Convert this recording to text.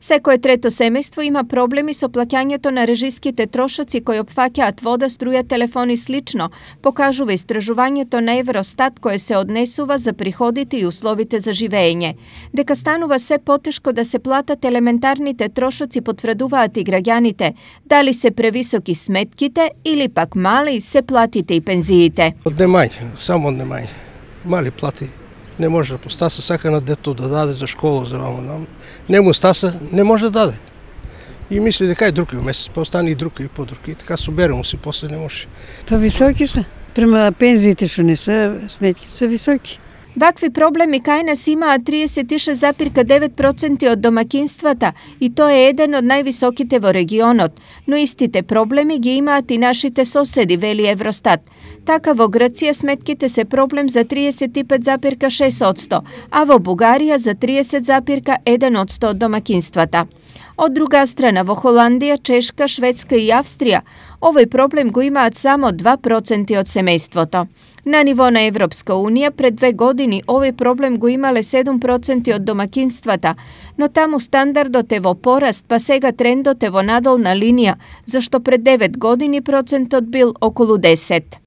Секое трето семејство има проблеми со плаќањето на режиските трошоци кои опфаќаат вода, струја, телефон и слично, покажува истражувањето на Евростат кое се однесува за приходите и условите за живење. Дека станува се потешко да се платат елементарните трошоци потврдуваат и граѓаните, дали се превисоки сметките или пак мали се платите и пензиите. Од немај, само од немај. Мали плати не може да постаса, сака на дето да даде за школа, за вамо нам. Не му стаса, не може да даде. И мисли дека е друг месец, па остане и друг и по-друг. И така собере му си, после не може. Па високи се. Према пензиите што не се, сметките се високи. Вакви проблеми кај нас имаат 36,9% од домакинствата и тоа е еден од највисоките во регионот, но истите проблеми ги имаат и нашите соседи, вели Евростат. Така во Грција сметките се проблем за 35,6%, а во Бугарија за 30,1% од домакинствата. Од друга страна, во Холандија, Чешка, Шведска и Австрија, овој проблем го имаат само 2% од семејството. На ниво на Европска Унија, пред две години овој проблем го имале 7% од домакинствата, но таму стандардот е во пораст, па сега трендот е во надолна линија, зашто пред 9 години процентот бил околу 10.